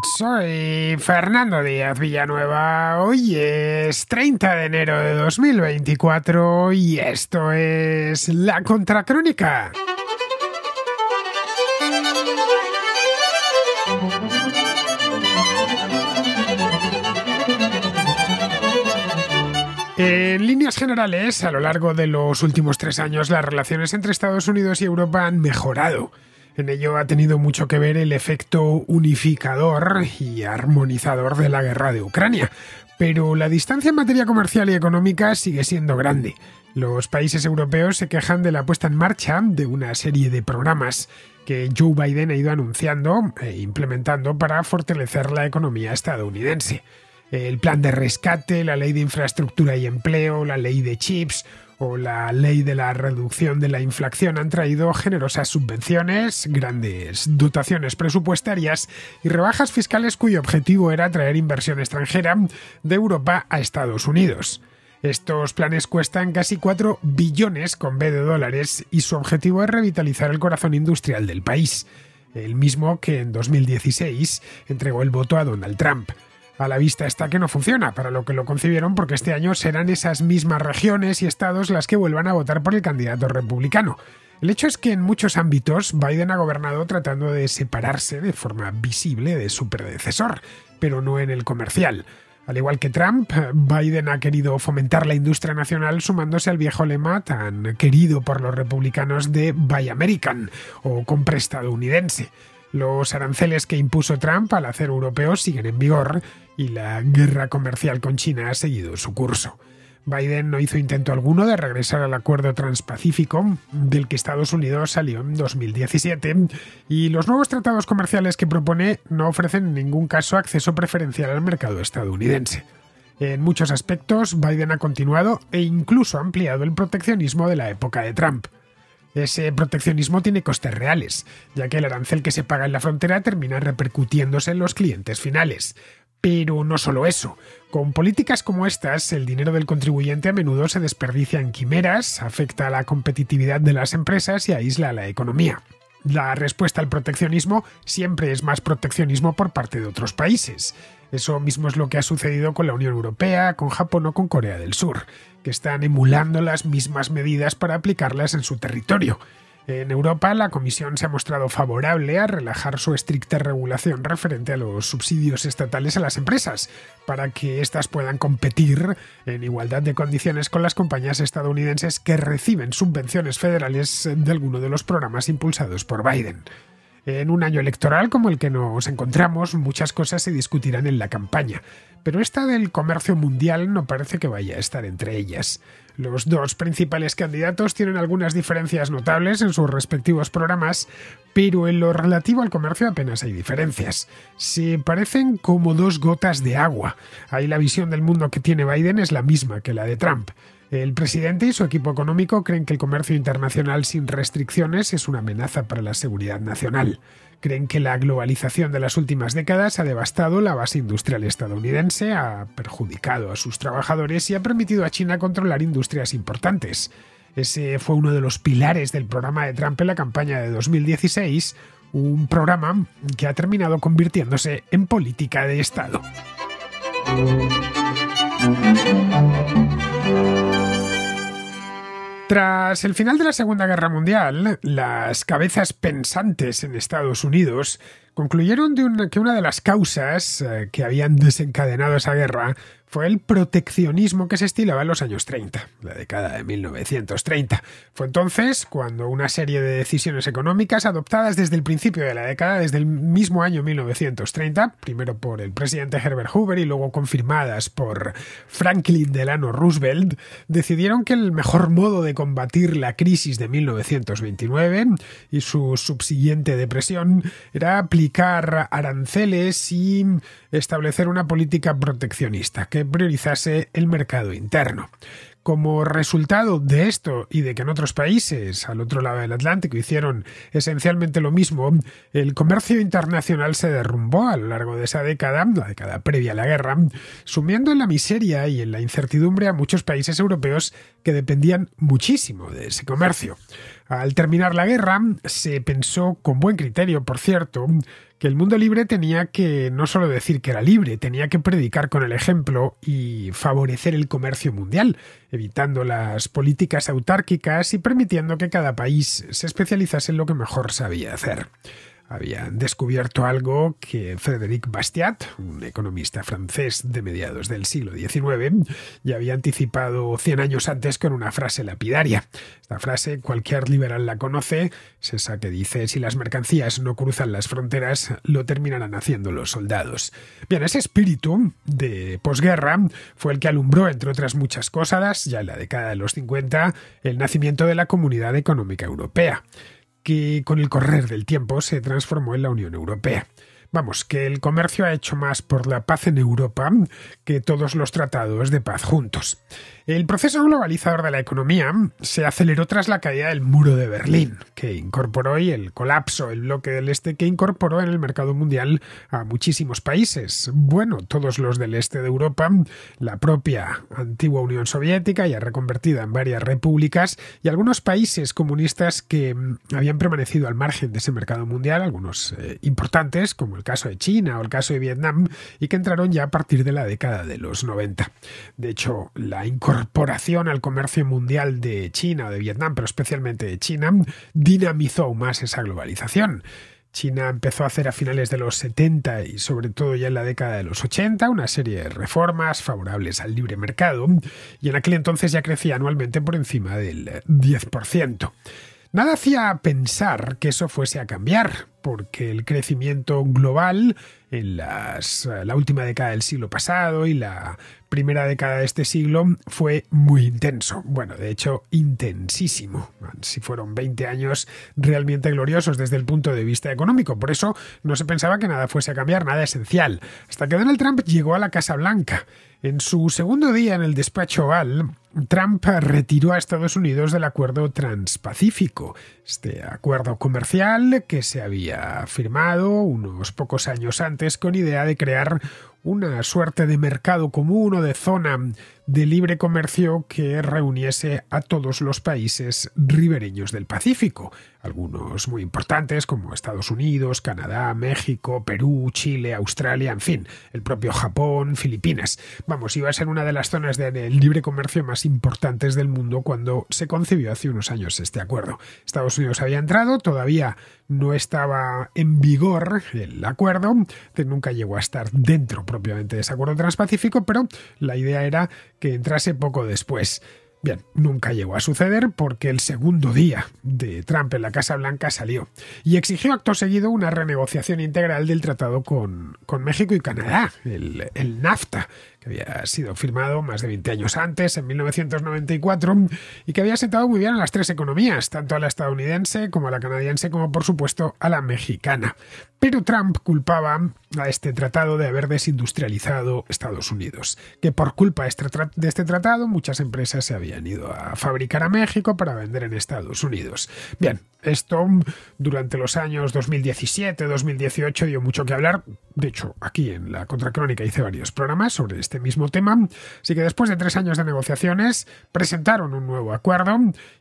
Soy Fernando Díaz Villanueva. Hoy es 30 de enero de 2024 y esto es La Contracrónica. En líneas generales, a lo largo de los últimos tres años, las relaciones entre Estados Unidos y Europa han mejorado. En ello ha tenido mucho que ver el efecto unificador y armonizador de la guerra de Ucrania, pero la distancia en materia comercial y económica sigue siendo grande. Los países europeos se quejan de la puesta en marcha de una serie de programas que Joe Biden ha ido anunciando e implementando para fortalecer la economía estadounidense. El plan de rescate, la ley de infraestructura y empleo, la ley de chips, la ley de la reducción de la inflación han traído generosas subvenciones, grandes dotaciones presupuestarias y rebajas fiscales cuyo objetivo era atraer inversión extranjera de Europa a Estados Unidos. Estos planes cuestan casi 4 billones con B de dólares y su objetivo es revitalizar el corazón industrial del país, el mismo que en 2016 entregó el voto a Donald Trump a la vista está que no funciona para lo que lo concibieron porque este año serán esas mismas regiones y estados las que vuelvan a votar por el candidato republicano. El hecho es que en muchos ámbitos Biden ha gobernado tratando de separarse de forma visible de su predecesor, pero no en el comercial. Al igual que Trump, Biden ha querido fomentar la industria nacional sumándose al viejo lema tan querido por los republicanos de Buy American o compra estadounidense. Los aranceles que impuso Trump al hacer europeo siguen en vigor y la guerra comercial con China ha seguido su curso. Biden no hizo intento alguno de regresar al acuerdo transpacífico del que Estados Unidos salió en 2017 y los nuevos tratados comerciales que propone no ofrecen en ningún caso acceso preferencial al mercado estadounidense. En muchos aspectos, Biden ha continuado e incluso ampliado el proteccionismo de la época de Trump. Ese proteccionismo tiene costes reales, ya que el arancel que se paga en la frontera termina repercutiéndose en los clientes finales. Pero no solo eso. Con políticas como estas, el dinero del contribuyente a menudo se desperdicia en quimeras, afecta a la competitividad de las empresas y aísla a la economía. La respuesta al proteccionismo siempre es más proteccionismo por parte de otros países. Eso mismo es lo que ha sucedido con la Unión Europea, con Japón o con Corea del Sur, que están emulando las mismas medidas para aplicarlas en su territorio. En Europa, la Comisión se ha mostrado favorable a relajar su estricta regulación referente a los subsidios estatales a las empresas, para que éstas puedan competir en igualdad de condiciones con las compañías estadounidenses que reciben subvenciones federales de alguno de los programas impulsados por Biden. En un año electoral como el que nos encontramos, muchas cosas se discutirán en la campaña, pero esta del comercio mundial no parece que vaya a estar entre ellas. Los dos principales candidatos tienen algunas diferencias notables en sus respectivos programas, pero en lo relativo al comercio apenas hay diferencias. Se parecen como dos gotas de agua. Ahí la visión del mundo que tiene Biden es la misma que la de Trump. El presidente y su equipo económico creen que el comercio internacional sin restricciones es una amenaza para la seguridad nacional. Creen que la globalización de las últimas décadas ha devastado la base industrial estadounidense, ha perjudicado a sus trabajadores y ha permitido a China controlar industrias importantes. Ese fue uno de los pilares del programa de Trump en la campaña de 2016, un programa que ha terminado convirtiéndose en política de Estado. Tras el final de la Segunda Guerra Mundial, las cabezas pensantes en Estados Unidos concluyeron de una, que una de las causas eh, que habían desencadenado esa guerra fue el proteccionismo que se estilaba en los años 30, la década de 1930. Fue entonces cuando una serie de decisiones económicas adoptadas desde el principio de la década, desde el mismo año 1930, primero por el presidente Herbert Hoover y luego confirmadas por Franklin Delano Roosevelt, decidieron que el mejor modo de combatir la crisis de 1929 y su subsiguiente depresión era aplicar aplicar aranceles y establecer una política proteccionista que priorizase el mercado interno. Como resultado de esto y de que en otros países al otro lado del Atlántico hicieron esencialmente lo mismo, el comercio internacional se derrumbó a lo largo de esa década, la década previa a la guerra, sumiendo en la miseria y en la incertidumbre a muchos países europeos que dependían muchísimo de ese comercio. Al terminar la guerra, se pensó, con buen criterio, por cierto, que el mundo libre tenía que no solo decir que era libre, tenía que predicar con el ejemplo y favorecer el comercio mundial, evitando las políticas autárquicas y permitiendo que cada país se especializase en lo que mejor sabía hacer habían descubierto algo que Frédéric Bastiat, un economista francés de mediados del siglo XIX, ya había anticipado 100 años antes con una frase lapidaria. Esta frase cualquier liberal la conoce, es esa que dice si las mercancías no cruzan las fronteras, lo terminarán haciendo los soldados. Bien, ese espíritu de posguerra fue el que alumbró, entre otras muchas cosas, ya en la década de los 50, el nacimiento de la Comunidad Económica Europea que con el correr del tiempo se transformó en la Unión Europea. Vamos, que el comercio ha hecho más por la paz en Europa que todos los tratados de paz juntos. El proceso globalizador de la economía se aceleró tras la caída del muro de Berlín, que incorporó y el colapso, el bloque del este, que incorporó en el mercado mundial a muchísimos países. Bueno, todos los del este de Europa, la propia antigua Unión Soviética, ya reconvertida en varias repúblicas, y algunos países comunistas que habían permanecido al margen de ese mercado mundial, algunos eh, importantes como caso de China o el caso de Vietnam, y que entraron ya a partir de la década de los 90. De hecho, la incorporación al comercio mundial de China o de Vietnam, pero especialmente de China, dinamizó aún más esa globalización. China empezó a hacer a finales de los 70 y sobre todo ya en la década de los 80 una serie de reformas favorables al libre mercado y en aquel entonces ya crecía anualmente por encima del 10%. Nada hacía pensar que eso fuese a cambiar, porque el crecimiento global en las, eh, la última década del siglo pasado y la primera década de este siglo fue muy intenso. Bueno, de hecho, intensísimo. Si fueron 20 años realmente gloriosos desde el punto de vista económico. Por eso no se pensaba que nada fuese a cambiar, nada esencial. Hasta que Donald Trump llegó a la Casa Blanca. En su segundo día en el despacho Oval, Trump retiró a Estados Unidos del acuerdo transpacífico, este acuerdo comercial que se había firmado unos pocos años antes con idea de crear una suerte de mercado común o de zona de libre comercio que reuniese a todos los países ribereños del Pacífico, algunos muy importantes como Estados Unidos, Canadá, México, Perú, Chile, Australia, en fin, el propio Japón, Filipinas. Vamos, iba a ser una de las zonas de libre comercio más importantes del mundo cuando se concibió hace unos años este acuerdo. Estados Unidos había entrado, todavía no estaba en vigor el acuerdo, nunca llegó a estar dentro propiamente de ese acuerdo transpacífico, pero la idea era que entrase poco después. Bien, nunca llegó a suceder porque el segundo día de Trump en la Casa Blanca salió y exigió acto seguido una renegociación integral del tratado con, México y Canadá, el, el NAFTA, que había sido firmado más de 20 años antes, en 1994, y que había sentado muy bien a las tres economías, tanto a la estadounidense como a la canadiense, como por supuesto a la mexicana. Pero Trump culpaba a este tratado de haber desindustrializado Estados Unidos, que por culpa de este, este tratado muchas empresas se habían ido a fabricar a México para vender en Estados Unidos. Bien, esto durante los años 2017, 2018 dio mucho que hablar. De hecho, aquí en la Contracrónica hice varios programas sobre este mismo tema. Así que después de tres años de negociaciones presentaron un nuevo acuerdo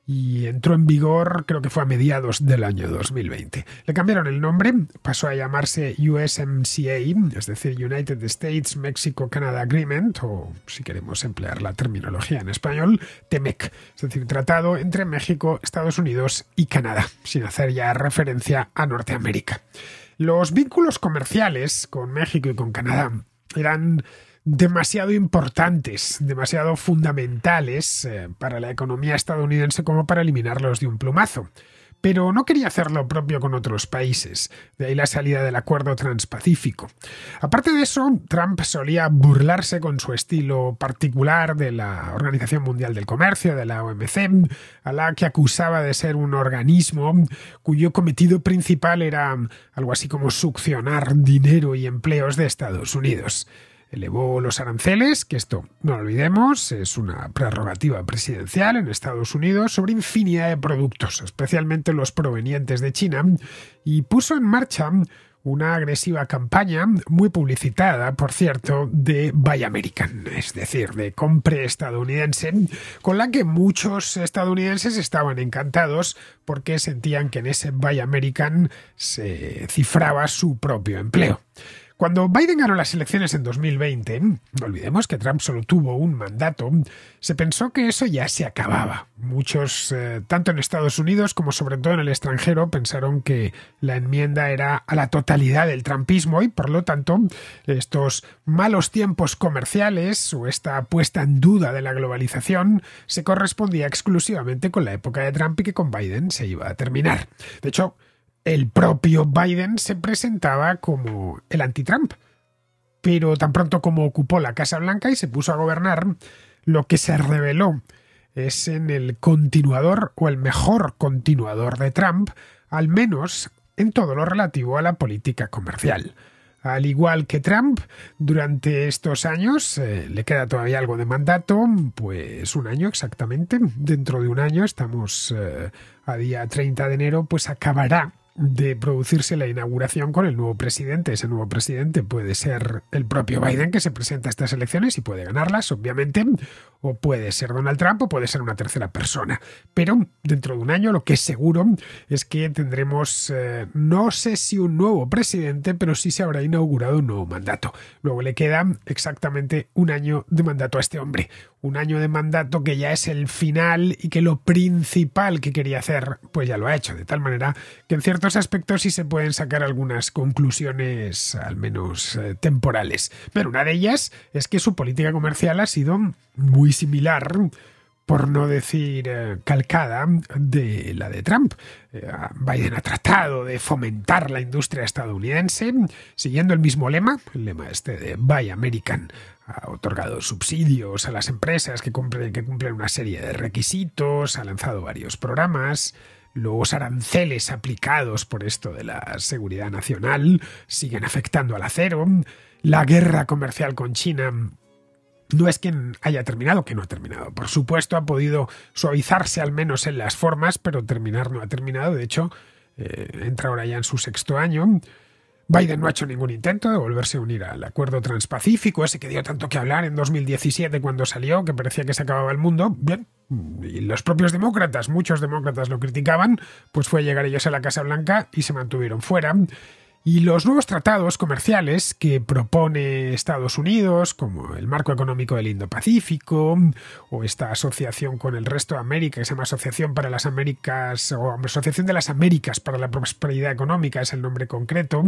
y entró en vigor creo que fue a mediados del año 2020. Le cambiaron el nombre, pasó a llamarse USMCA, es decir, United States Mexico Canada Agreement, o si queremos emplear la terminología en español, TEMEC, es decir, tratado entre México, Estados Unidos y Canadá sin hacer ya referencia a Norteamérica. Los vínculos comerciales con México y con Canadá eran demasiado importantes, demasiado fundamentales eh, para la economía estadounidense como para eliminarlos de un plumazo pero no quería hacer lo propio con otros países, de ahí la salida del acuerdo transpacífico. Aparte de eso, Trump solía burlarse con su estilo particular de la Organización Mundial del Comercio, de la OMC, a la que acusaba de ser un organismo cuyo cometido principal era algo así como succionar dinero y empleos de Estados Unidos elevó los aranceles, que esto, no lo olvidemos, es una prerrogativa presidencial en Estados Unidos sobre infinidad de productos, especialmente los provenientes de China, y puso en marcha una agresiva campaña, muy publicitada, por cierto, de Buy American, es decir, de compre estadounidense, con la que muchos estadounidenses estaban encantados porque sentían que en ese Buy American se cifraba su propio empleo. Cuando Biden ganó las elecciones en 2020, no olvidemos que Trump solo tuvo un mandato, se pensó que eso ya se acababa. Muchos, eh, tanto en Estados Unidos como sobre todo en el extranjero, pensaron que la enmienda era a la totalidad del trumpismo y por lo tanto estos malos tiempos comerciales o esta puesta en duda de la globalización se correspondía exclusivamente con la época de Trump y que con Biden se iba a terminar. De hecho, el propio Biden se presentaba como el anti-Trump. Pero tan pronto como ocupó la Casa Blanca y se puso a gobernar, lo que se reveló es en el continuador o el mejor continuador de Trump, al menos en todo lo relativo a la política comercial. Al igual que Trump, durante estos años eh, le queda todavía algo de mandato, pues un año exactamente, dentro de un año, estamos eh, a día 30 de enero, pues acabará de producirse la inauguración con el nuevo presidente. Ese nuevo presidente puede ser el propio Biden que se presenta a estas elecciones y puede ganarlas, obviamente, o puede ser Donald Trump o puede ser una tercera persona. Pero dentro de un año lo que es seguro es que tendremos, eh, no sé si un nuevo presidente, pero sí se habrá inaugurado un nuevo mandato. Luego le queda exactamente un año de mandato a este hombre un año de mandato que ya es el final y que lo principal que quería hacer, pues ya lo ha hecho, de tal manera que en ciertos aspectos sí se pueden sacar algunas conclusiones, al menos eh, temporales. Pero una de ellas es que su política comercial ha sido muy similar por no decir eh, calcada, de la de Trump. Eh, Biden ha tratado de fomentar la industria estadounidense siguiendo el mismo lema, el lema este de Buy American. Ha otorgado subsidios a las empresas que cumplen, que cumplen una serie de requisitos, ha lanzado varios programas los aranceles aplicados por esto de la seguridad nacional siguen afectando al acero, la guerra comercial con China no es que haya terminado, que no ha terminado. Por supuesto, ha podido suavizarse al menos en las formas, pero terminar no ha terminado. De hecho, eh, entra ahora ya en su sexto año. Biden no ha hecho ningún intento de volverse a unir al acuerdo transpacífico, ese que dio tanto que hablar en 2017 cuando salió, que parecía que se acababa el mundo. Bien, y los propios demócratas, muchos demócratas lo criticaban, pues fue a llegar ellos a la Casa Blanca y se mantuvieron fuera. Y los nuevos tratados comerciales que propone Estados Unidos, como el Marco Económico del Indo-Pacífico, o esta asociación con el resto de América, que se llama Asociación para las Américas, o Asociación de las Américas para la Prosperidad Económica, es el nombre concreto,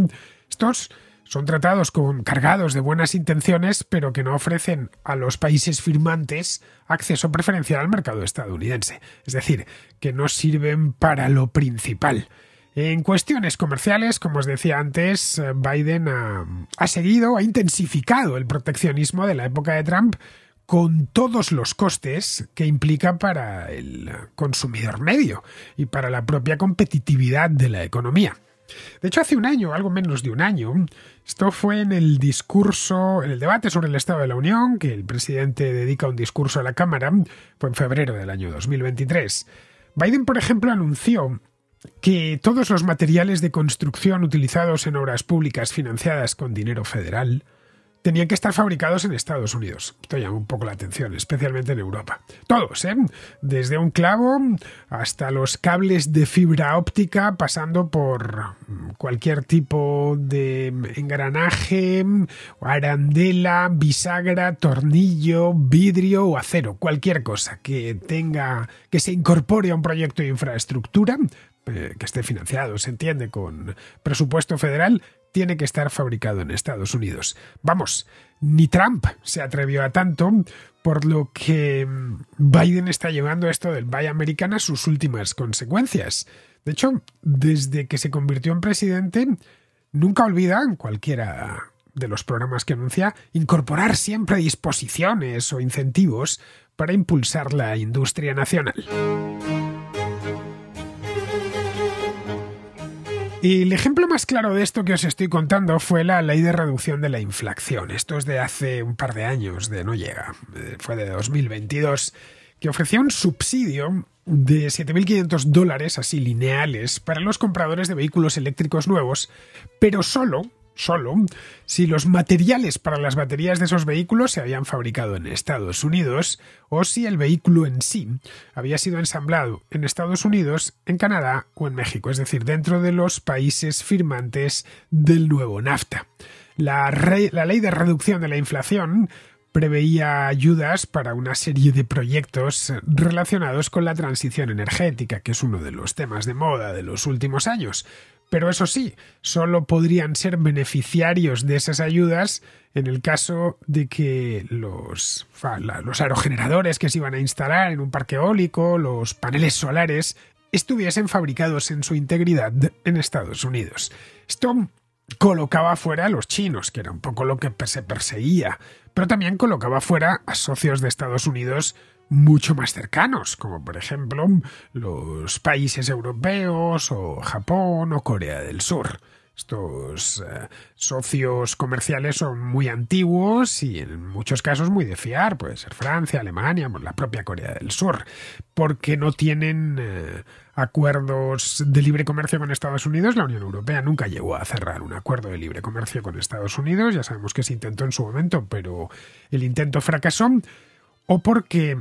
estos son tratados con, cargados de buenas intenciones, pero que no ofrecen a los países firmantes acceso preferencial al mercado estadounidense. Es decir, que no sirven para lo principal en cuestiones comerciales, como os decía antes, eh, Biden ha, seguido, ha intensificado el proteccionismo de la época de Trump con todos los costes que implica para el consumidor medio y para la propia competitividad de la economía. De hecho, hace un año, algo menos de un año, esto fue en el discurso, en el debate sobre el Estado de la Unión, que el presidente dedica un discurso a la Cámara, fue en febrero del año 2023. Biden, por ejemplo, anunció que todos los materiales de construcción utilizados en obras públicas financiadas con dinero federal tenían que estar fabricados en Estados Unidos. Esto llama un poco la atención, especialmente en Europa. Todos, ¿eh? Desde un clavo hasta los cables de fibra óptica, pasando por mm, cualquier tipo de engranaje, arandela, bisagra, tornillo, vidrio o acero, cualquier cosa que tenga que se incorpore a un proyecto de infraestructura eh, que esté financiado, se entiende, con presupuesto federal, tiene que estar fabricado en Estados Unidos. Vamos, ni Trump se atrevió a tanto, por lo que mm, Biden está llevando esto del Buy American a sus últimas consecuencias. De hecho, desde que se convirtió en presidente, nunca olvida, en cualquiera de los programas que anuncia, incorporar siempre disposiciones o incentivos para impulsar la industria nacional. Y el ejemplo más claro de esto que os estoy contando fue la ley de reducción de la inflación. Esto es de hace un par de años, de no llega, eh, fue de 2022, que ofrecía un subsidio de 7.500 dólares así lineales para los compradores de vehículos eléctricos nuevos, pero solo solo si los materiales para las baterías de esos vehículos se habían fabricado en Estados Unidos o si el vehículo en sí había sido ensamblado en Estados Unidos, en Canadá o en México, es decir, dentro de los países firmantes del nuevo NAFTA. La, la ley de reducción de la inflación preveía ayudas para una serie de proyectos relacionados con la transición energética, que es uno de los temas de moda de los últimos años. Pero eso sí, solo podrían ser beneficiarios de esas ayudas en el caso de que los, los aerogeneradores que se iban a instalar en un parque eólico, los paneles solares, estuviesen fabricados en su integridad en Estados Unidos. Esto colocaba fuera a los chinos, que era un poco lo que se perseguía, pero también colocaba fuera a socios de Estados Unidos mucho más cercanos, como por ejemplo los países europeos o Japón o Corea del Sur. Estos eh, socios comerciales son muy antiguos y en muchos casos muy de fiar, puede ser Francia, Alemania, la propia Corea del Sur, porque no tienen eh, acuerdos de libre comercio con Estados Unidos. La Unión Europea nunca llegó a cerrar un acuerdo de libre comercio con Estados Unidos, ya sabemos que se intentó en su momento, pero el intento fracasó, o porque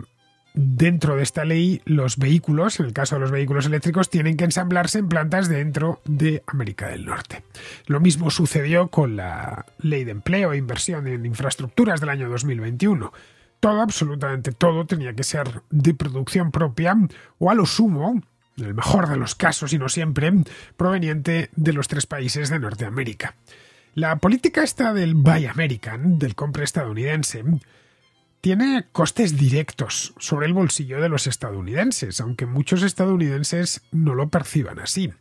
dentro de esta ley, los vehículos, en el caso de los vehículos eléctricos, tienen que ensamblarse en plantas dentro de América del Norte. Lo mismo sucedió con la ley de empleo e inversión en infraestructuras del año 2021. Todo, absolutamente todo, tenía que ser de producción propia o a lo sumo, en el mejor de los casos y no siempre, proveniente de los tres países de Norteamérica. La política esta del Buy American, del compra estadounidense, tiene costes directos sobre el bolsillo de los estadounidenses, aunque muchos estadounidenses no lo perciban así.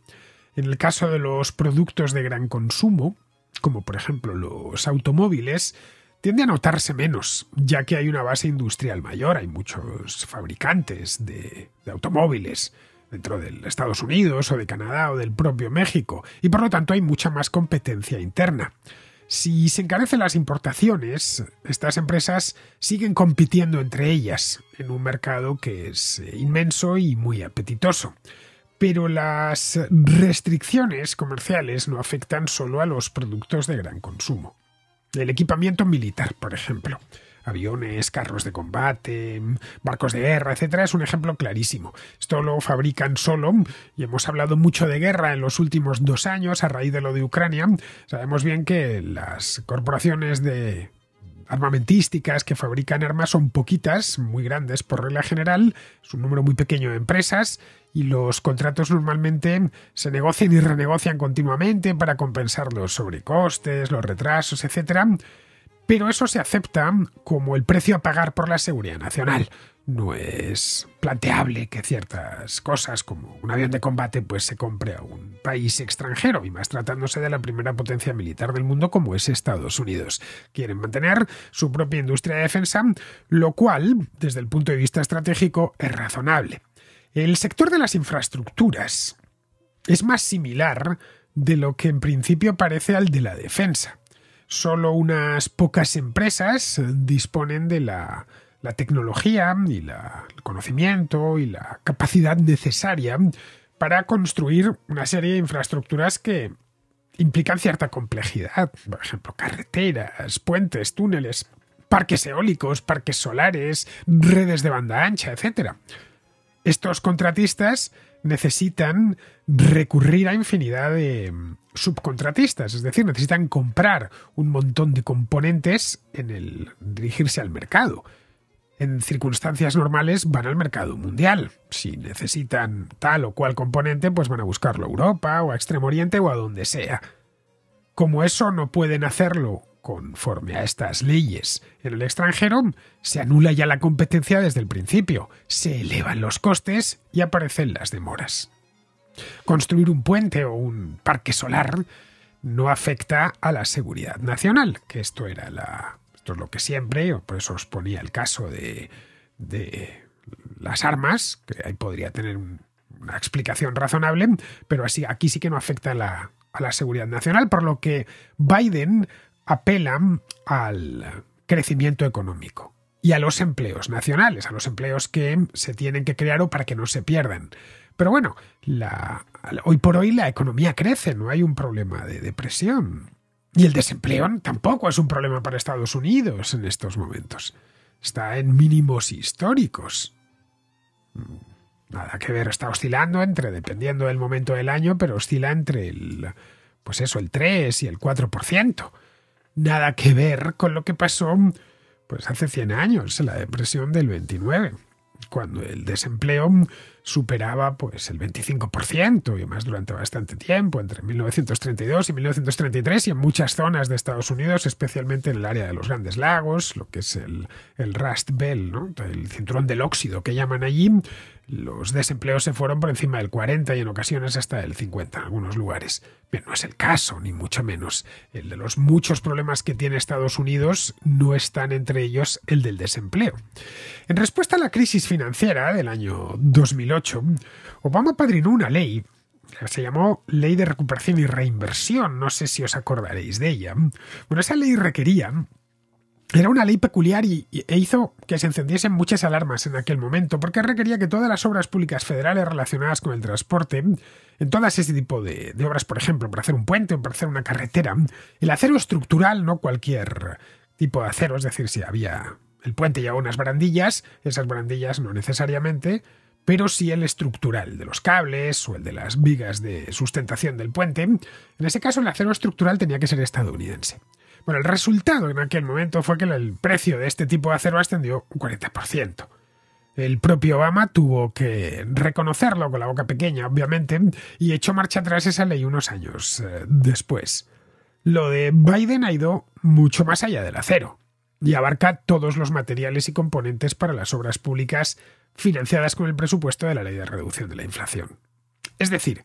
En el caso de los productos de gran consumo, como por ejemplo los automóviles, tiende a notarse menos, ya que hay una base industrial mayor, hay muchos fabricantes de, automóviles dentro de Estados Unidos o de Canadá o del propio México, y por lo tanto hay mucha más competencia interna. Si se encarecen las importaciones, estas empresas siguen compitiendo entre ellas en un mercado que es eh, inmenso y muy apetitoso. Pero las restricciones comerciales no afectan solo a los productos de gran consumo. El equipamiento militar, por ejemplo aviones, carros de combate, barcos de guerra, etcétera, es un ejemplo clarísimo. Esto lo fabrican solo y hemos hablado mucho de guerra en los últimos dos años a raíz de lo de Ucrania. Sabemos bien que las corporaciones de armamentísticas que fabrican armas son poquitas, muy grandes por regla general, es un número muy pequeño de empresas y los contratos normalmente se negocian y renegocian continuamente para compensar los sobrecostes, los retrasos, etcétera. Pero eso se acepta como el precio a pagar por la seguridad nacional. No es planteable que ciertas cosas como un avión de combate pues se compre a un país extranjero y más tratándose de la primera potencia militar del mundo como es Estados Unidos. Quieren mantener su propia industria de defensa, lo cual desde el punto de vista estratégico es razonable. El sector de las infraestructuras es más similar de lo que en principio parece al de la defensa. Solo unas pocas empresas disponen de la, tecnología y el conocimiento y la capacidad necesaria para construir una serie de infraestructuras que implican cierta complejidad, por ejemplo, carreteras, puentes, túneles, parques eólicos, parques solares, redes de banda ancha, etc. Estos contratistas necesitan recurrir a infinidad de, subcontratistas, es decir, necesitan comprar un montón de componentes en el dirigirse al mercado. En circunstancias normales van al mercado mundial. Si necesitan tal o cual componente, pues van a buscarlo a Europa o a Extremo Oriente o a donde sea. Como eso no pueden hacerlo conforme a estas leyes en el extranjero, se anula ya la competencia desde el principio, se elevan los costes y aparecen las demoras. Construir un puente o un parque solar no afecta a la seguridad nacional, que esto era la esto es lo que siempre, por eso os ponía el caso de, de las armas, que ahí podría tener una explicación razonable, pero así aquí sí que no afecta a la, a la seguridad nacional, por lo que Biden apela al crecimiento económico y a los empleos nacionales, a los empleos que se tienen que crear o para que no se pierdan. Pero bueno, hoy por hoy la economía crece, no hay un problema de depresión. Y el desempleo tampoco es un problema para Estados Unidos en estos momentos. Está en mínimos históricos. Mm, nada que ver, está oscilando entre, dependiendo del momento del año, pero oscila entre el, pues eso, el 3 y el 4%. Nada que ver con lo que pasó pues hace 100 años, la depresión del 29, cuando el desempleo superaba pues, el 25% y más durante bastante tiempo, entre 1932 y 1933 y en muchas zonas de Estados Unidos, especialmente en el área de los Grandes Lagos, lo que es el, el Rust Belt, el cinturón del óxido que llaman allí, los desempleos se fueron por encima del 40 y en ocasiones hasta el 50 en algunos lugares. pero no es el caso, ni mucho menos. El de los muchos problemas que tiene Estados Unidos no están entre ellos el del desempleo. En respuesta a la crisis financiera del año 2008, Obama padrinó una ley se llamó Ley de Recuperación y Reinversión, no sé si os acordaréis de ella. Bueno, esa ley requería era una ley peculiar y, e hizo que se encendiesen muchas alarmas en aquel momento, porque requería que todas las obras públicas federales relacionadas con el transporte, en todas ese tipo de, obras, por ejemplo, para hacer un puente o para hacer una carretera, el acero estructural, no cualquier tipo de acero, es decir, si había el puente y unas barandillas, esas barandillas no necesariamente, pero si el estructural de los cables o el de las vigas de sustentación del puente. En ese caso, el acero estructural tenía que ser estadounidense. Bueno, el resultado en aquel momento fue que el precio de este tipo de acero ascendió un 40%. El propio Obama tuvo que reconocerlo con la boca pequeña, obviamente, y echó marcha atrás esa ley unos años eh, después. Lo de Biden ha ido mucho más allá del acero y abarca todos los materiales y componentes para las obras públicas financiadas con el presupuesto de la Ley de Reducción de la Inflación. Es decir,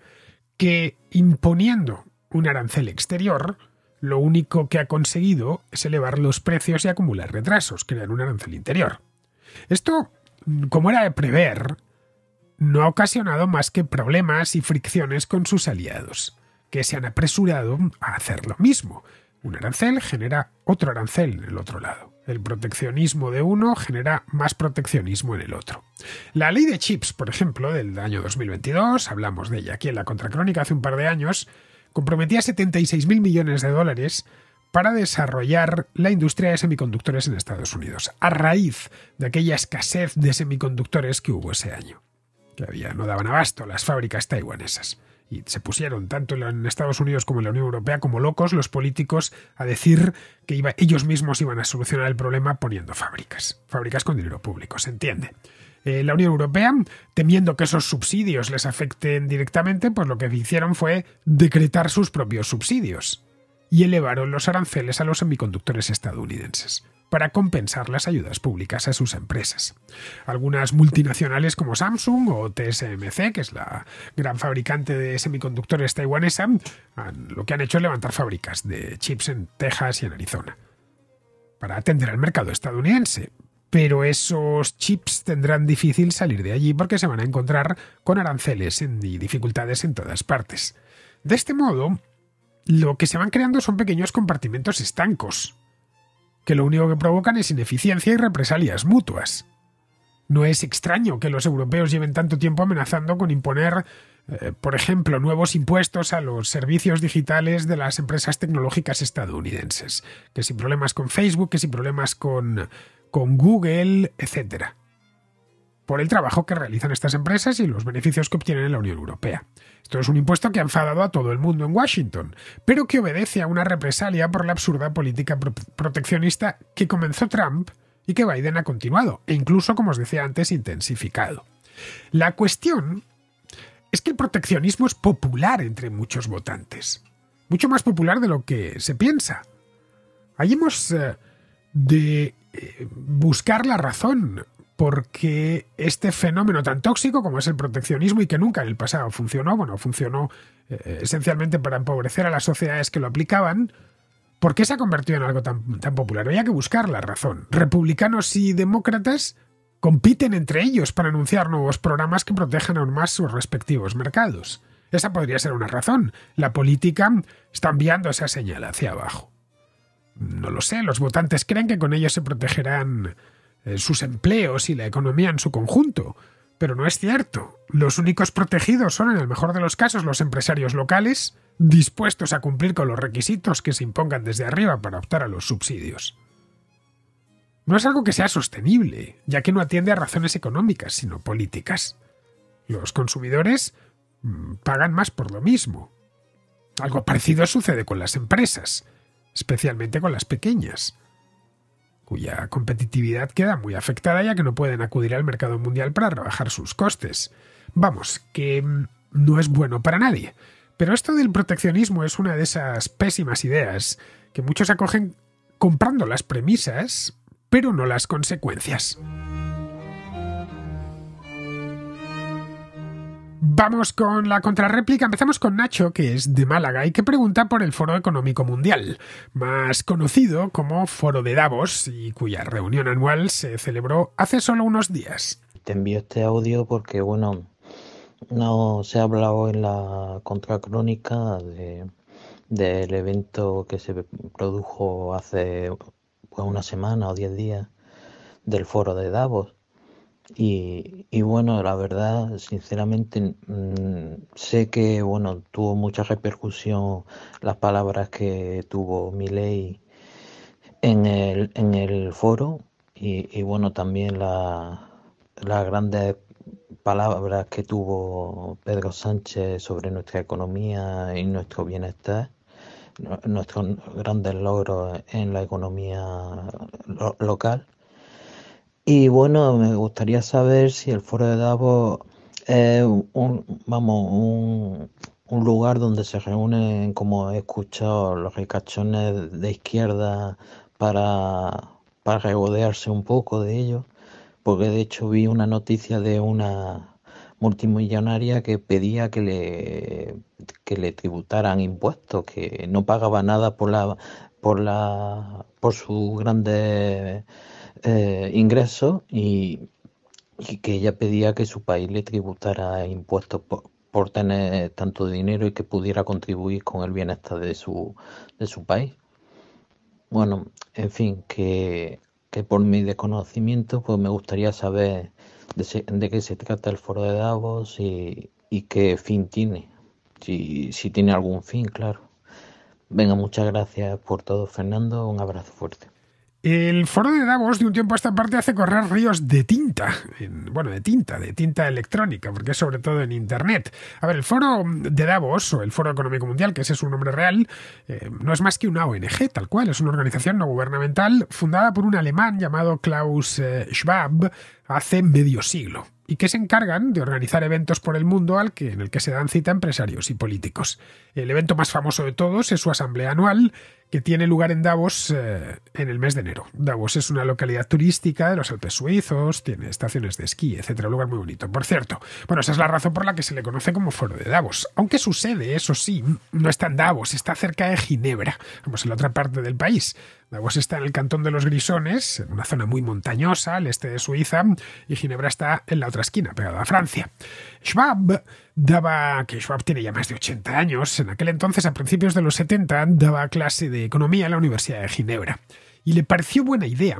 que imponiendo un arancel exterior, lo único que ha conseguido es elevar los precios y acumular retrasos, crear un arancel interior. Esto, como era de prever, no ha ocasionado más que problemas y fricciones con sus aliados, que se han apresurado a hacer lo mismo, un arancel genera otro arancel en el otro lado. El proteccionismo de uno genera más proteccionismo en el otro. La ley de chips, por ejemplo, del año 2022, hablamos de ella aquí en la Contracrónica hace un par de años, comprometía 76.000 millones de dólares para desarrollar la industria de semiconductores en Estados Unidos, a raíz de aquella escasez de semiconductores que hubo ese año, que había, no daban abasto las fábricas taiwanesas y se pusieron tanto en Estados Unidos como en la Unión Europea como locos los políticos a decir que ellos mismos iban a solucionar el problema poniendo fábricas, fábricas con dinero público, se entiende. Eh, la Unión Europea, temiendo que esos subsidios les afecten directamente, pues lo que hicieron fue decretar sus propios subsidios y elevaron los aranceles a los semiconductores estadounidenses para compensar las ayudas públicas a sus empresas. Algunas multinacionales como Samsung o TSMC, que es la gran fabricante de semiconductores taiwanesa, lo que han hecho es levantar fábricas de chips en Texas y en Arizona para atender al mercado estadounidense. Pero esos chips tendrán difícil salir de allí porque se van a encontrar con aranceles y dificultades en todas partes. De este modo, lo que se van creando son pequeños compartimentos estancos, que lo único que provocan es ineficiencia y represalias mutuas. No es extraño que los europeos lleven tanto tiempo amenazando con imponer, eh, por ejemplo, nuevos impuestos a los servicios digitales de las empresas tecnológicas estadounidenses, que sin problemas con Facebook, que sin problemas con, con Google, etcétera por el trabajo que realizan estas empresas y los beneficios que obtienen en la Unión Europea. Esto es un impuesto que ha enfadado a todo el mundo en Washington, pero que obedece a una represalia por la absurda política proteccionista que comenzó Trump y que Biden ha continuado, e incluso, como os decía antes, intensificado. La cuestión es que el proteccionismo es popular entre muchos votantes, mucho más popular de lo que se piensa. Ahí hemos eh, de eh, buscar la razón porque este fenómeno tan tóxico como es el proteccionismo y que nunca en el pasado funcionó, bueno, funcionó eh, esencialmente para empobrecer a las sociedades que lo aplicaban, ¿por qué se ha convertido en algo tan, tan popular? Había que buscar la razón. Republicanos y demócratas compiten entre ellos para anunciar nuevos programas que protejan aún más sus respectivos mercados. Esa podría ser una razón. La política está enviando esa señal hacia abajo. No lo sé, los votantes creen que con ellos se protegerán eh, sus empleos y la economía en su conjunto. Pero no es cierto. Los únicos protegidos son, en el mejor de los casos, los empresarios locales, dispuestos a cumplir con los requisitos que se impongan desde arriba para optar a los subsidios. No es algo que sea sostenible, ya que no atiende a razones económicas, sino políticas. Los consumidores mm, pagan más por lo mismo. Algo parecido sucede con las empresas, especialmente con las pequeñas cuya competitividad queda muy afectada ya que no pueden acudir al mercado mundial para rebajar sus costes. Vamos, que mm, no es bueno para nadie. Pero esto del proteccionismo es una de esas pésimas ideas que muchos acogen comprando las premisas, pero no las consecuencias. Vamos con la contrarréplica. Empezamos con Nacho, que es de Málaga y que pregunta por el Foro Económico Mundial, más conocido como Foro de Davos y cuya reunión anual se celebró hace solo unos días. Te envío este audio porque, bueno, no se ha hablado en la contracrónica del evento que se produjo hace pues, una semana o diez días del Foro de Davos y, y, bueno, la verdad, sinceramente, mm, sé que bueno, tuvo mucha repercusión las palabras que tuvo Milei en el, en el foro y, bueno, también las grandes palabras que tuvo Pedro Sánchez sobre nuestra economía y nuestro bienestar nuestros grandes logros en la economía local y bueno, me gustaría saber si el Foro de Davos es un, vamos, un, lugar donde se reúnen, como he escuchado, los ricachones de izquierda para, regodearse un poco de ellos, porque de hecho vi una noticia de una multimillonaria que pedía que le, que le tributaran impuestos, que no pagaba nada por la por la por su grandes eh, ingreso y, que ella pedía que su país le tributara impuestos por, tener tanto dinero y que pudiera contribuir con el bienestar de su, de su país. Bueno, en fin, que, que por mi desconocimiento pues me gustaría saber de, de qué se trata el foro de Davos y, y qué fin tiene. Si, si tiene algún fin, claro. Venga, muchas gracias por todo, Fernando. Un abrazo fuerte. El foro de Davos de un tiempo a esta parte hace correr ríos de tinta, bueno, de tinta, de tinta electrónica, porque es sobre todo en Internet. A ver, el foro de Davos, o el Foro Económico Mundial, que ese es su nombre real, eh, no es más que una ONG, tal cual, es una organización no gubernamental fundada por un alemán llamado Klaus eh, Schwab hace medio siglo y que se encargan de organizar eventos por el mundo al en el que se dan cita empresarios y políticos. El evento más famoso de todos es su asamblea anual, que tiene lugar en Davos eh, en el mes de enero. Davos es una localidad turística de los Alpes suizos, tiene estaciones de esquí, etcétera, un lugar muy bonito. Por cierto, bueno, esa es la razón por la que se le conoce como Foro de Davos, aunque su sede, eso sí, no está en Davos, está cerca de Ginebra, vamos, en la otra parte del país. Davos está en el cantón de los Grisones, en una zona muy montañosa al este de Suiza, y Ginebra está en la otra esquina, pegada a Francia. Schwab daba, que Schwab tiene ya más de 80 años, en aquel entonces, a principios de los 70, daba clase de economía en la Universidad de Ginebra. Y le pareció buena idea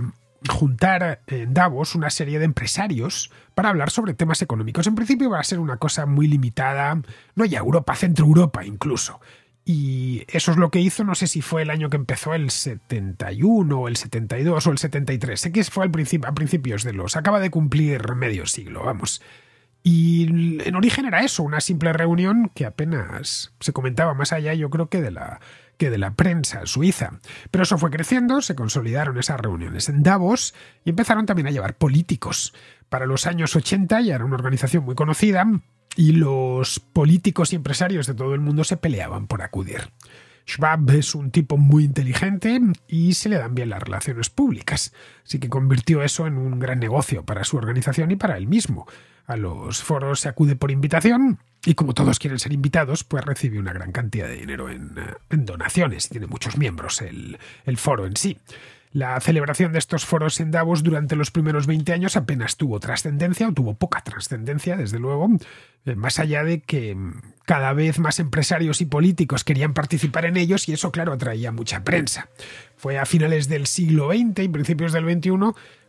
juntar en Davos una serie de empresarios para hablar sobre temas económicos. En principio va a ser una cosa muy limitada, no ya Europa, Centro Europa incluso. Y eso es lo que hizo, no sé si fue el año que empezó el 71 el 72 o el 73, sé que fue al a principios de los, acaba de cumplir medio siglo, vamos. Y en origen era eso, una simple reunión que apenas se comentaba más allá, yo creo que de la que de la prensa suiza. Pero eso fue creciendo, se consolidaron esas reuniones en Davos y empezaron también a llevar políticos. Para los años 80 ya era una organización muy conocida y los políticos y empresarios de todo el mundo se peleaban por acudir. Schwab es un tipo muy inteligente y se le dan bien las relaciones públicas, así que convirtió eso en un gran negocio para su organización y para él mismo. A los foros se acude por invitación y como todos quieren ser invitados, pues recibe una gran cantidad de dinero en, eh, donaciones tiene muchos miembros el, el foro en sí. La celebración de estos foros en Davos durante los primeros 20 años apenas tuvo trascendencia o tuvo poca trascendencia, desde luego, eh, más allá de que cada vez más empresarios y políticos querían participar en ellos y eso, claro, atraía mucha prensa. Fue a finales del siglo XX y principios del XXI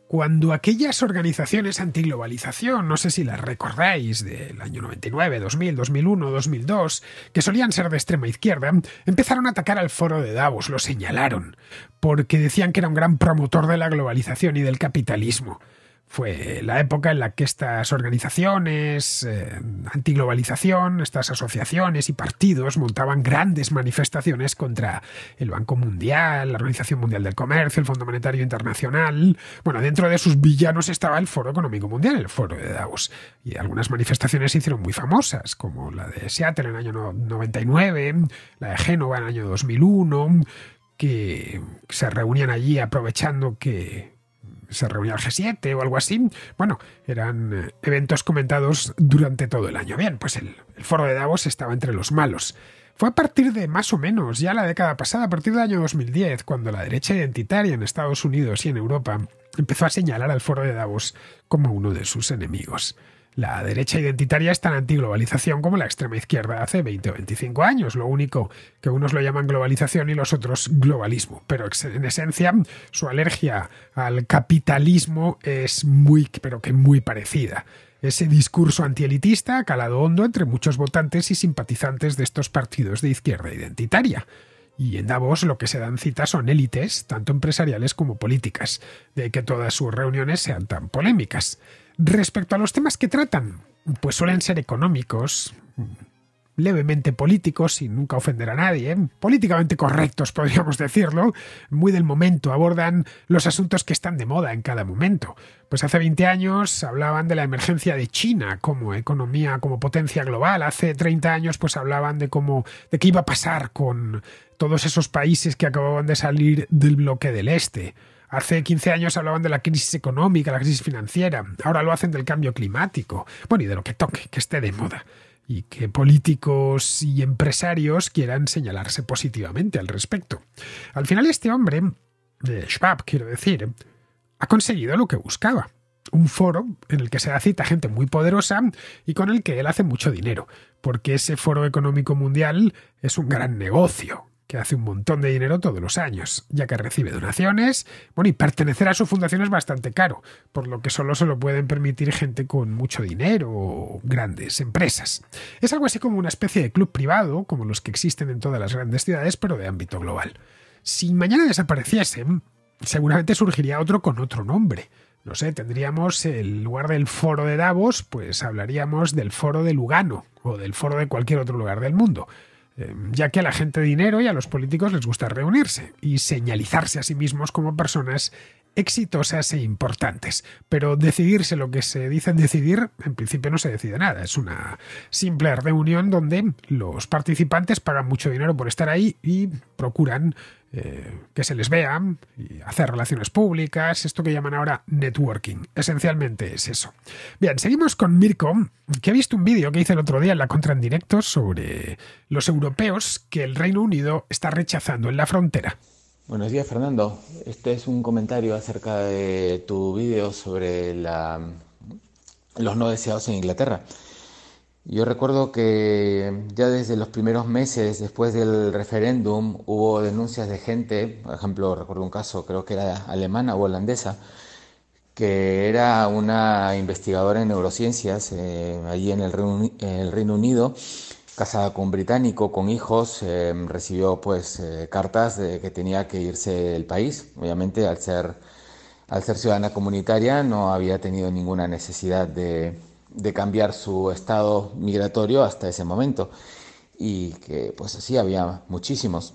cuando aquellas organizaciones antiglobalización, no sé si las recordáis del año 99, 2000, 2001, 2002, que solían ser de extrema izquierda, empezaron a atacar al foro de Davos, lo señalaron, porque decían que era un gran promotor de la globalización y del capitalismo fue la época en la que estas organizaciones eh, antiglobalización, estas asociaciones y partidos montaban grandes manifestaciones contra el Banco Mundial, la Organización Mundial del Comercio, el Fondo Monetario Internacional. Bueno, dentro de sus villanos estaba el Foro Económico Mundial, el Foro de Davos. Y algunas manifestaciones se hicieron muy famosas, como la de Seattle en el año 99, la de Génova en el año 2001, que se reunían allí aprovechando que se reunía el G7 o algo así. Bueno, eran eh, eventos comentados durante todo el año. Bien, pues el, foro de Davos estaba entre los malos. Fue a partir de más o menos ya la década pasada, a partir del año 2010, cuando la derecha identitaria en Estados Unidos y en Europa empezó a señalar al foro de Davos como uno de sus enemigos. La derecha identitaria es tan antiglobalización como la extrema izquierda hace 20 o 25 años. Lo único que unos lo llaman globalización y los otros globalismo. Pero en esencia su alergia al capitalismo es muy, pero que muy parecida. Ese discurso antielitista ha calado hondo entre muchos votantes y simpatizantes de estos partidos de izquierda identitaria. Y en Davos lo que se dan citas son élites, tanto empresariales como políticas, de que todas sus reuniones sean tan polémicas. Respecto a los temas que tratan, pues suelen ser económicos, levemente políticos, sin nunca ofender a nadie, ¿eh? políticamente correctos podríamos decirlo, muy del momento, abordan los asuntos que están de moda en cada momento. Pues hace 20 años hablaban de la emergencia de China como economía, como potencia global, hace 30 años pues hablaban de cómo de qué iba a pasar con todos esos países que acababan de salir del bloque del este. Hace 15 años hablaban de la crisis económica, la crisis financiera. Ahora lo hacen del cambio climático. Bueno, y de lo que toque, que esté de moda. Y que políticos y empresarios quieran señalarse positivamente al respecto. Al final este hombre, de eh, Schwab quiero decir, ha conseguido lo que buscaba. Un foro en el que se da cita gente muy poderosa y con el que él hace mucho dinero, porque ese foro económico mundial es un gran negocio, que hace un montón de dinero todos los años, ya que recibe donaciones. Bueno, y pertenecer a su fundación es bastante caro, por lo que solo se lo pueden permitir gente con mucho dinero o grandes empresas. Es algo así como una especie de club privado, como los que existen en todas las grandes ciudades, pero de ámbito global. Si mañana desapareciesen, seguramente surgiría otro con otro nombre. No sé, tendríamos el lugar del foro de Davos, pues hablaríamos del foro de Lugano o del foro de cualquier otro lugar del mundo. Em, ya que a la gente de dinero y a los políticos les gusta reunirse y señalizarse a sí mismos como personas exitosas e importantes. Pero decidirse lo que se dice decidir, en principio no se decide nada. Es una simple reunión donde los participantes pagan mucho dinero por estar ahí y procuran eh, que se les vean y hacer relaciones públicas, esto que llaman ahora networking. Esencialmente es eso. Bien, seguimos con Mirko, que ha visto un vídeo que hice el otro día en la contra en directo sobre los europeos que el Reino Unido está rechazando en la frontera. Buenos días, Fernando. Este es un comentario acerca de tu vídeo sobre la, los no deseados en Inglaterra. Yo recuerdo que ya desde los primeros meses después del referéndum hubo denuncias de gente, por ejemplo, recuerdo un caso, creo que era alemana o holandesa, que era una investigadora en neurociencias eh, allí en el, Reino, Unido, casada con un británico, con hijos, eh, recibió pues eh, cartas de que tenía que irse del país, obviamente al ser, al ser ciudadana comunitaria no había tenido ninguna necesidad de de cambiar su estado migratorio hasta ese momento y que pues así había muchísimos.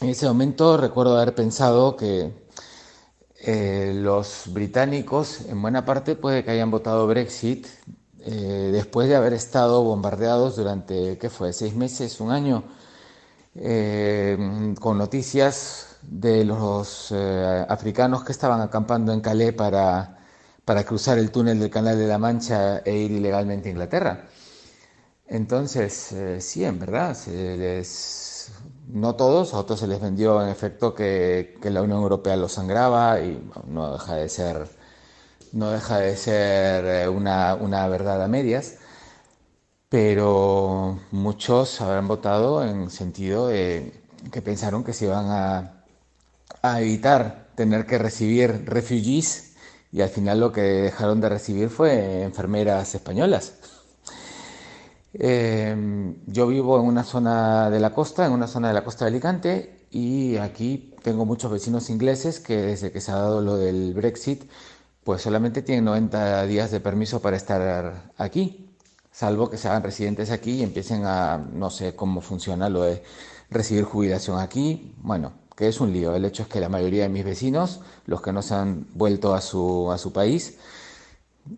En ese momento recuerdo haber pensado que eh, los británicos en buena parte puede que hayan votado Brexit eh, después de haber estado bombardeados durante, ¿qué fue?, seis meses, un año, eh, con noticias de los africanos que estaban acampando en Calais para para cruzar el túnel del Canal de la Mancha e ir ilegalmente a Inglaterra. Entonces, eh, sí, en verdad, no todos, a otros se les vendió en efecto que, la Unión Europea los sangraba y no deja de ser, no deja de ser eh, una, verdad a medias, pero muchos habrán votado en sentido de que pensaron que se iban a, evitar tener que recibir refugiados y al final lo que dejaron de recibir fue enfermeras españolas. Em, yo vivo en una zona de la costa, en una zona de la costa de Alicante, y aquí tengo muchos vecinos ingleses que desde que se ha dado lo del Brexit, pues solamente tienen 90 días de permiso para estar aquí, salvo que se hagan residentes aquí y empiecen a, no sé cómo funciona lo de recibir jubilación aquí. Bueno, que es un lío. El hecho es que la mayoría de mis vecinos, los que no se han vuelto a su, país,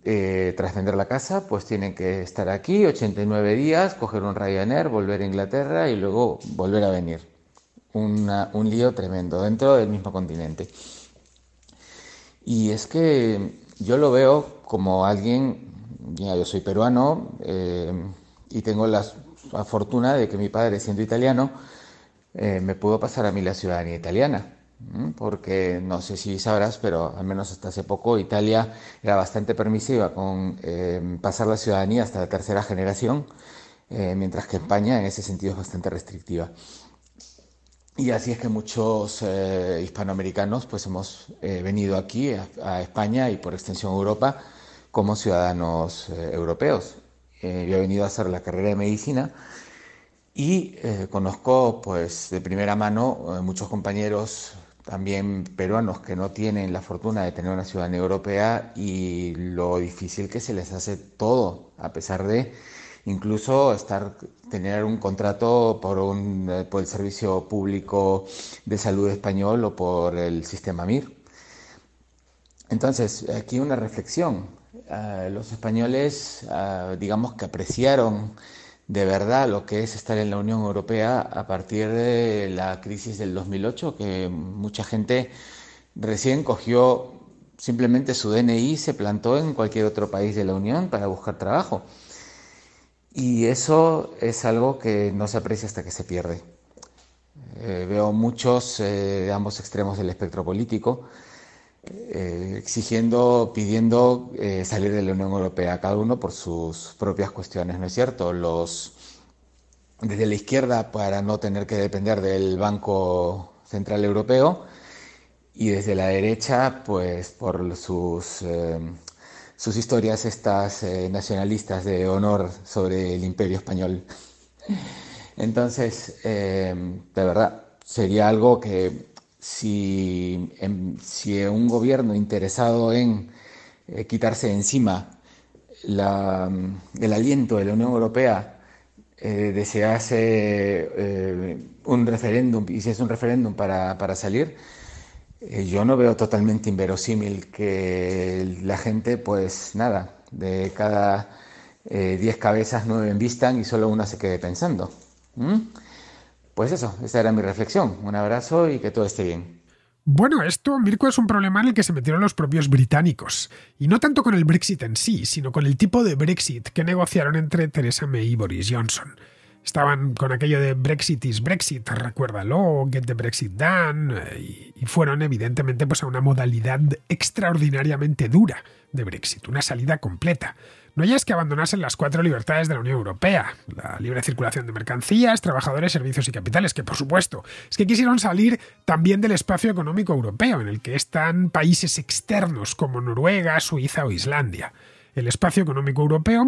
eh, tras vender la casa, pues tienen que estar aquí 89 días, coger un Ryanair, volver a Inglaterra y luego volver a venir. un lío tremendo dentro del mismo continente. Y es que yo lo veo como alguien, ya yo soy peruano eh, y tengo la fortuna de que mi padre, siendo italiano, eh, me pudo pasar a mí la ciudadanía italiana, porque no sé si sabrás, pero al menos hasta hace poco Italia era bastante permisiva con em, pasar la ciudadanía hasta la tercera generación, eh, mientras que España en ese sentido es bastante restrictiva. Y así es que muchos eh, hispanoamericanos pues hemos venido aquí a, España y por extensión a Europa como ciudadanos europeos. yo he venido a hacer la carrera de medicina y eh, conozco pues de primera mano eh, muchos compañeros también peruanos que no tienen la fortuna de tener una ciudadanía europea y lo difícil que se les hace todo, a pesar de incluso estar tener un contrato por un eh, el servicio público de salud español o por el sistema MIR. Entonces, aquí una reflexión. los españoles, ah, digamos que apreciaron de verdad lo que es estar en la Unión Europea a partir de la crisis del 2008, que mucha gente recién cogió simplemente su DNI y se plantó en cualquier otro país de la Unión para buscar trabajo. Y eso es algo que no se aprecia hasta que se pierde. Eh, veo muchos eh, de ambos extremos del espectro político eh, exigiendo, pidiendo eh, salir de la Unión Europea, cada uno por sus propias cuestiones, ¿no es cierto? Los, desde la izquierda para no tener que depender del Banco Central Europeo y desde la derecha, pues por sus, eh, sus historias estas nacionalistas de honor sobre el imperio español. Entonces, de verdad, sería algo que si, un gobierno interesado en eh, quitarse encima mm, el aliento de la Unión Europea eh, desease eh, un referéndum, y si es un referéndum para, salir, yo no veo totalmente inverosímil que la gente, pues nada, de cada diez cabezas, nueve envistan y solo una se quede pensando pues eso, esa era mi reflexión. Un abrazo y que todo esté bien. Bueno, esto, Mirko, es un problema en el que se metieron los propios británicos. Y no tanto con el Brexit en sí, sino con el tipo de Brexit que negociaron entre Theresa May y Boris Johnson. Estaban con aquello de Brexit is Brexit, recuérdalo, get the Brexit done, y fueron evidentemente pues, a una modalidad extraordinariamente dura de Brexit, una salida completa. No ya es que abandonasen las cuatro libertades de la Unión Europea, la libre circulación de mercancías, trabajadores, servicios y capitales, que por supuesto, es que quisieron salir también del espacio económico europeo, en el que están países externos como Noruega, Suiza o Islandia. El espacio económico europeo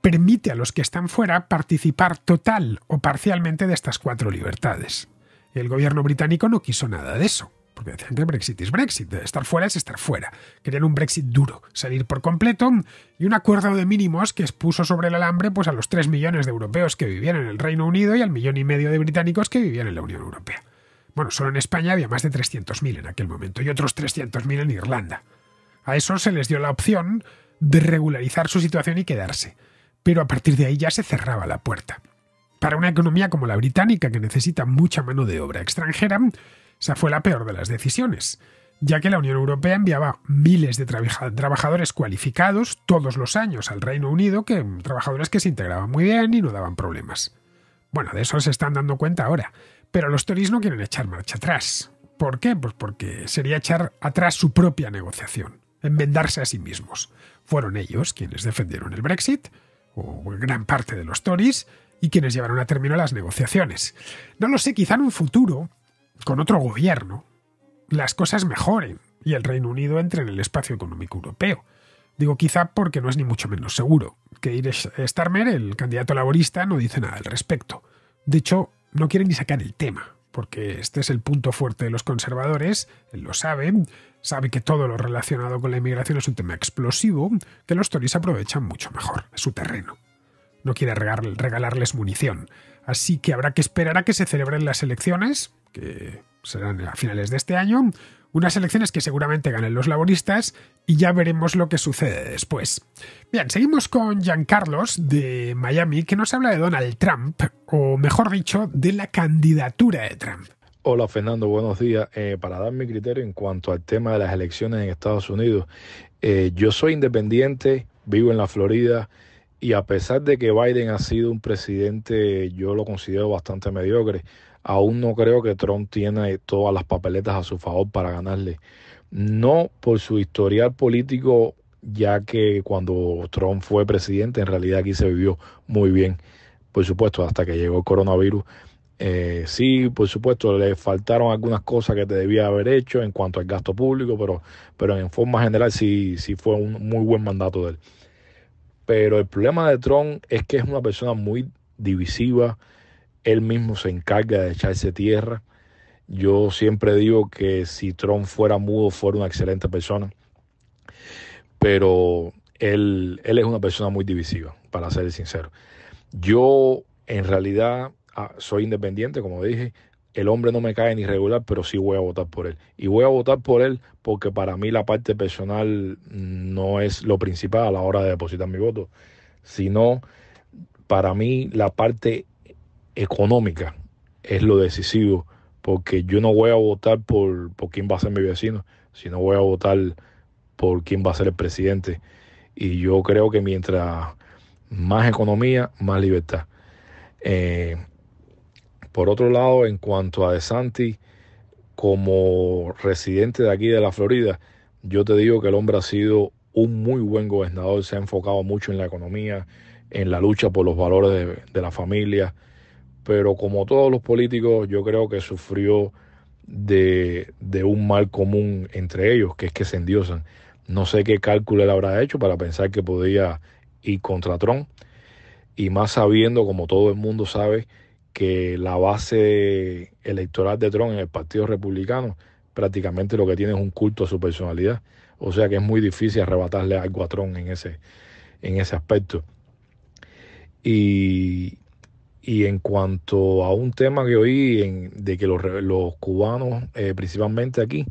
permite a los que están fuera participar total o parcialmente de estas cuatro libertades. el gobierno británico no quiso nada de eso. Porque decían Brexit es Brexit, estar fuera es estar fuera. Querían un Brexit duro, salir por completo y un acuerdo de mínimos que expuso sobre el alambre pues, a los 3 millones de europeos que vivían en el Reino Unido y al millón y medio de británicos que vivían en la Unión Europea. Bueno, solo en España había más de 300.000 en aquel momento y otros 300.000 en Irlanda. A eso se les dio la opción de regularizar su situación y quedarse, pero a partir de ahí ya se cerraba la puerta. Para una economía como la británica, que necesita mucha mano de obra extranjera, o sea, fue la peor de las decisiones, ya que la Unión Europea enviaba miles de trabajadores cualificados todos los años al Reino Unido, que mm, trabajadores que se integraban muy bien y no daban problemas. Bueno, de eso se están dando cuenta ahora, pero los Tories no quieren echar marcha atrás. ¿Por qué? Pues porque sería echar atrás su propia negociación, enmendarse a sí mismos. Fueron ellos quienes defendieron el Brexit, o gran parte de los Tories, y quienes llevaron a término las negociaciones. No lo sé, quizá en un futuro con otro gobierno, las cosas mejoren y el Reino Unido entre en el espacio económico europeo. Digo quizá porque no es ni mucho menos seguro. Que Irish Starmer, el candidato laborista, no dice nada al respecto. De hecho, no quiere ni sacar el tema, porque este es el punto fuerte de los conservadores, él lo sabe, sabe que todo lo relacionado con la inmigración es un tema explosivo, que los Tories aprovechan mucho mejor, es su terreno. No quiere regalarles munición, Así que habrá que esperar a que se celebren las elecciones, que serán a finales de este año, unas elecciones que seguramente ganen los laboristas y ya veremos lo que sucede después. Bien, seguimos con Giancarlos de Miami que nos habla de Donald Trump, o mejor dicho, de la candidatura de Trump. Hola Fernando, buenos días. Eh, para dar mi criterio en cuanto al tema de las elecciones en Estados Unidos, eh, yo soy independiente, vivo en la Florida, y a pesar de que Biden ha sido un presidente, yo lo considero bastante mediocre, aún no creo que Trump tiene todas las papeletas a su favor para ganarle. No por su historial político, ya que cuando Trump fue presidente, en realidad aquí se vivió muy bien. Por supuesto, hasta que llegó el coronavirus. Eh, sí, por supuesto, le faltaron algunas cosas que te debía haber hecho en cuanto al gasto público, pero, pero en forma general sí, sí fue un muy buen mandato de él. Pero el problema de Trump es que es una persona muy divisiva. Él mismo se encarga de echarse tierra. Yo siempre digo que si Trump fuera mudo, fuera una excelente persona. Pero él, él es una persona muy divisiva, para ser sincero. Yo, en realidad, ah, soy independiente, como dije el hombre no me cae ni regular, pero sí voy a votar por él. Y voy a votar por él porque para mí la parte personal no es lo principal a la hora de depositar mi voto, sino para mí la parte económica es lo decisivo, porque yo no voy a votar por, quién va a ser mi vecino, sino voy a votar por quién va a ser el presidente. Y yo creo que mientras más economía, más libertad. Eh, por otro lado, en cuanto a DeSantis, como residente de aquí de la Florida, yo te digo que el hombre ha sido un muy buen gobernador, se ha enfocado mucho en la economía, en la lucha por los valores de, la familia, pero como todos los políticos, yo creo que sufrió de, de, un mal común entre ellos, que es que se endiosan. No sé qué cálculo él habrá hecho para pensar que podía ir contra Trump, y más sabiendo, como todo el mundo sabe, que la base electoral de Trump en el Partido Republicano prácticamente lo que tiene es un culto a su personalidad. O sea que es muy difícil arrebatarle algo a Trump en ese, en ese aspecto. Y, en cuanto a un tema que oí de que los, cubanos, eh, principalmente aquí,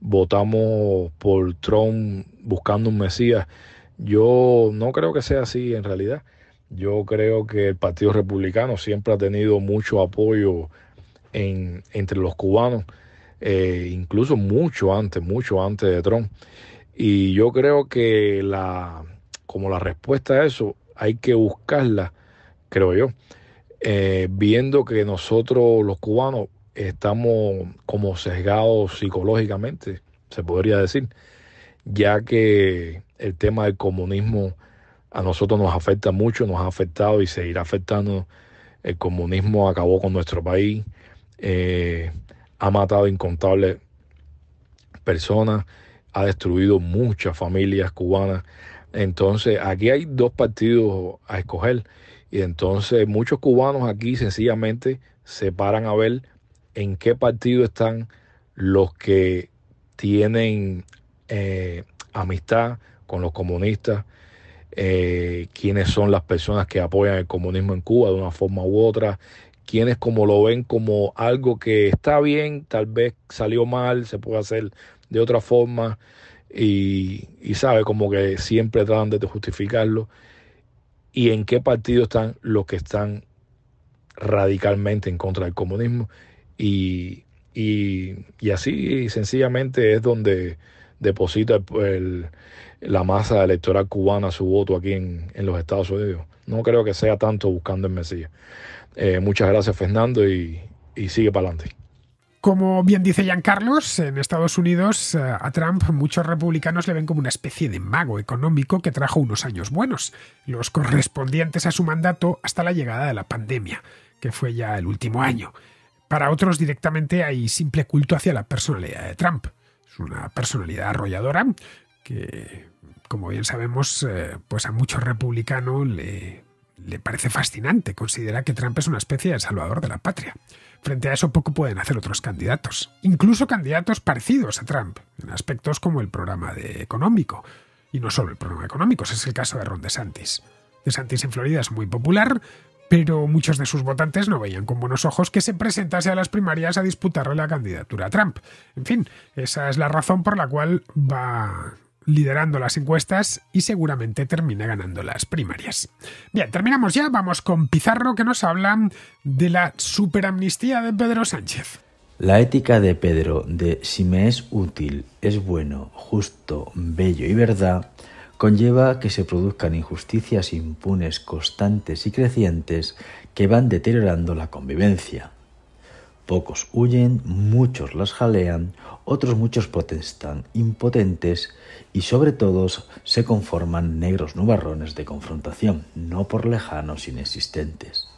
votamos por Trump buscando un Mesías, yo no creo que sea así en realidad. Yo creo que el Partido Republicano siempre ha tenido mucho apoyo en, entre los cubanos, eh, incluso mucho antes, mucho antes de Trump. Y yo creo que la, como la respuesta a eso hay que buscarla, creo yo, eh, viendo que nosotros los cubanos estamos como sesgados psicológicamente, se podría decir, ya que el tema del comunismo a nosotros nos afecta mucho, nos ha afectado y seguirá afectando. El comunismo acabó con nuestro país, eh, ha matado incontables personas, ha destruido muchas familias cubanas. Entonces, aquí hay dos partidos a escoger. Y entonces muchos cubanos aquí sencillamente se paran a ver en qué partido están los que tienen eh, amistad con los comunistas, eh, quiénes son las personas que apoyan el comunismo en Cuba de una forma u otra, quiénes como lo ven como algo que está bien, tal vez salió mal, se puede hacer de otra forma y, sabe como que siempre tratan de justificarlo y en qué partido están los que están radicalmente en contra del comunismo y así sencillamente es donde deposita la masa electoral cubana su voto aquí en, en, los Estados Unidos. No creo que sea tanto buscando en Mesías. Eh, muchas gracias Fernando y, y sigue para adelante. Como bien dice Jean Carlos, en Estados Unidos eh, a Trump muchos republicanos le ven como una especie de mago económico que trajo unos años buenos, los correspondientes a su mandato hasta la llegada de la pandemia, que fue ya el último año. Para otros directamente hay simple culto hacia la personalidad de Trump una personalidad arrolladora que, como bien sabemos, eh, pues a muchos republicanos le, parece fascinante. Considera que Trump es una especie de salvador de la patria. Frente a eso poco pueden hacer otros candidatos, incluso candidatos parecidos a Trump, en aspectos como el programa de económico. Y no solo el programa económico, es el caso de Ron DeSantis. DeSantis en Florida es muy popular, pero muchos de sus votantes no veían con buenos ojos que se presentase a las primarias a disputarle la candidatura a Trump. En fin, esa es la razón por la cual va liderando las encuestas y seguramente termina ganando las primarias. Bien, terminamos ya, vamos con Pizarro que nos habla de la superamnistía de Pedro Sánchez. La ética de Pedro de si me es útil, es bueno, justo, bello y verdad conlleva que se produzcan injusticias impunes constantes y crecientes que van deteriorando la convivencia. Pocos huyen, muchos las jalean, otros muchos protestan impotentes y sobre todos se conforman negros nubarrones de confrontación, no por lejanos inexistentes.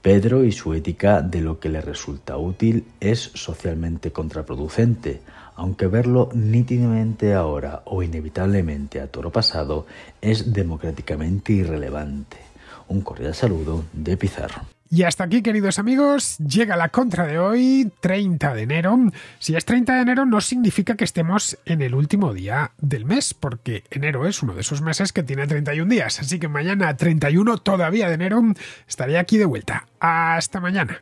Pedro y su ética de lo que le resulta útil es socialmente contraproducente, aunque verlo nítidamente ahora o inevitablemente a toro pasado es democráticamente irrelevante. Un cordial saludo de Pizarro. Y hasta aquí, queridos amigos, llega la contra de hoy, 30 de enero. Si es 30 de enero no significa que estemos en el último día del mes, porque enero es uno de esos meses que tiene 31 días, así que mañana 31 todavía de enero estaré aquí de vuelta. Hasta mañana.